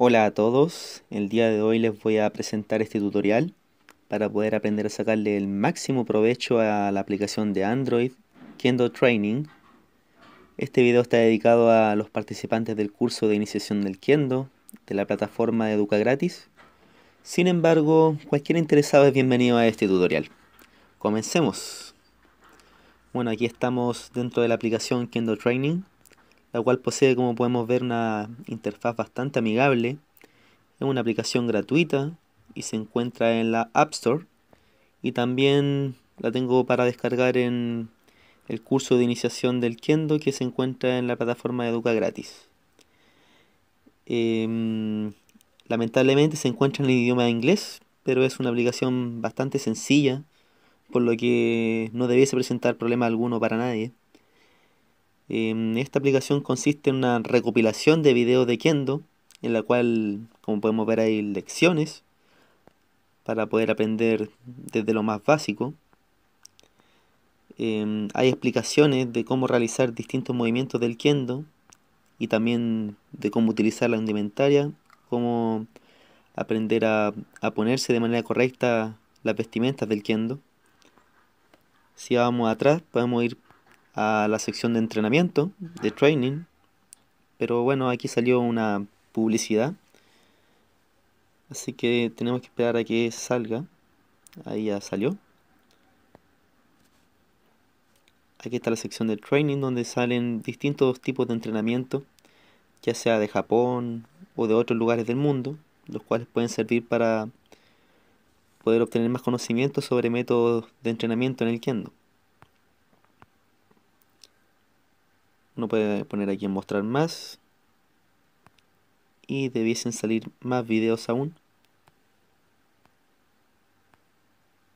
Hola a todos, el día de hoy les voy a presentar este tutorial para poder aprender a sacarle el máximo provecho a la aplicación de Android Kendo Training. Este video está dedicado a los participantes del curso de iniciación del Kendo de la plataforma Educa Gratis. Sin embargo, cualquier interesado es bienvenido a este tutorial. Comencemos. Bueno, aquí estamos dentro de la aplicación Kendo Training la cual posee, como podemos ver, una interfaz bastante amigable. Es una aplicación gratuita y se encuentra en la App Store. Y también la tengo para descargar en el curso de iniciación del Kendo que se encuentra en la plataforma de Educa Gratis. Em, lamentablemente se encuentra en el idioma inglés, pero es una aplicación bastante sencilla, por lo que no debiese presentar problema alguno para nadie. Em, esta aplicación consiste en una recopilación de videos de Kendo, en la cual, como podemos ver, hay lecciones para poder aprender desde lo más básico. Em, hay explicaciones de cómo realizar distintos movimientos del Kendo y también de cómo utilizar la indumentaria, cómo aprender a, a ponerse de manera correcta las vestimentas del Kendo. Si vamos atrás, podemos ir a la sección de entrenamiento, de training. Pero bueno, aquí salió una publicidad. Así que tenemos que esperar a que salga. Ahí ya salió. Aquí está la sección de training donde salen distintos tipos de entrenamiento, ya sea de Japón o de otros lugares del mundo, los cuales pueden servir para poder obtener más conocimiento sobre métodos de entrenamiento en el kendo. no puede poner aquí en mostrar más y debiesen salir más videos aún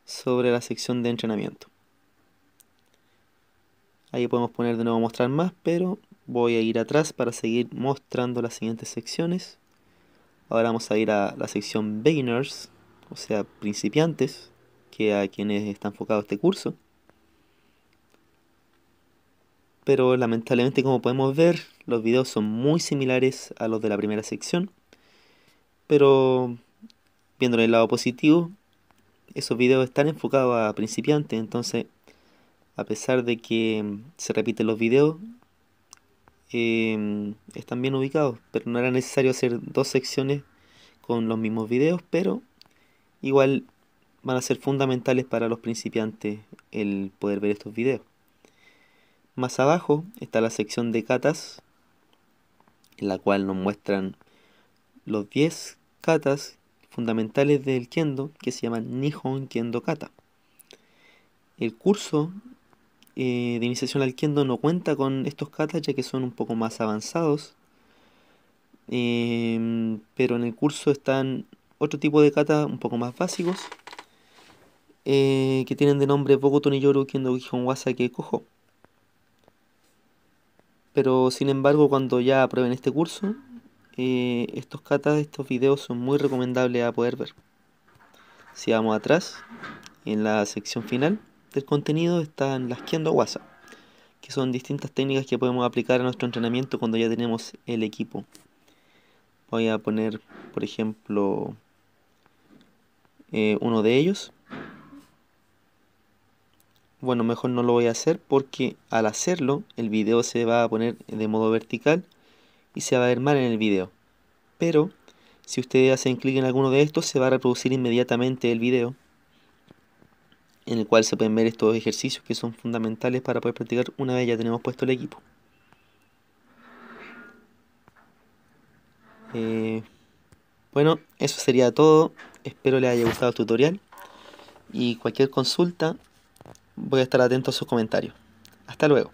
sobre la sección de entrenamiento ahí podemos poner de nuevo mostrar más pero voy a ir atrás para seguir mostrando las siguientes secciones ahora vamos a ir a la sección beginners o sea principiantes que a quienes está enfocado este curso pero lamentablemente como podemos ver los videos son muy similares a los de la primera sección, pero viendo el lado positivo, esos videos están enfocados a principiantes, entonces a pesar de que se repiten los videos, eh, están bien ubicados, pero no era necesario hacer dos secciones con los mismos videos, pero igual van a ser fundamentales para los principiantes el poder ver estos videos. Más abajo está la sección de catas, en la cual nos muestran los 10 katas fundamentales del kendo que se llaman Nihon Kendo Kata. El curso eh, de iniciación al kendo no cuenta con estos katas ya que son un poco más avanzados, em, pero en el curso están otro tipo de kata un poco más básicos eh, que tienen de nombre Bogotoni Yoru Kendo Gihon Wasake pero sin embargo, cuando ya aprueben este curso, eh, estos catas, estos videos son muy recomendables a poder ver. Si vamos atrás, en la sección final del contenido están las Kendo WhatsApp, que son distintas técnicas que podemos aplicar a nuestro entrenamiento cuando ya tenemos el equipo. Voy a poner, por ejemplo, eh, uno de ellos bueno, mejor no lo voy a hacer porque al hacerlo el video se va a poner de modo vertical y se va a ver mal en el video. Pero si ustedes hacen clic en alguno de estos se va a reproducir inmediatamente el video en el cual se pueden ver estos ejercicios que son fundamentales para poder practicar una vez ya tenemos puesto el equipo. Eh, bueno, eso sería todo. Espero les haya gustado el tutorial. Y cualquier consulta voy a estar atento a sus comentarios. Hasta luego.